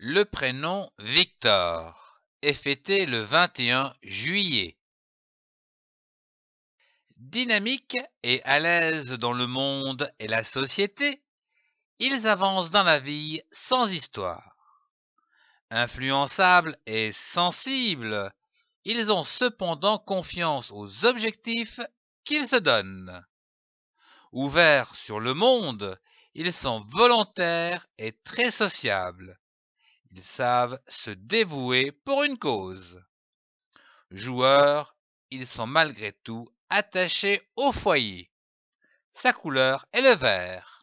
Le prénom Victor est fêté le 21 juillet. Dynamiques et à l'aise dans le monde et la société, ils avancent dans la vie sans histoire. Influençables et sensibles, ils ont cependant confiance aux objectifs qu'ils se donnent. Ouverts sur le monde, ils sont volontaires et très sociables. Ils savent se dévouer pour une cause. Joueurs, ils sont malgré tout attachés au foyer. Sa couleur est le vert.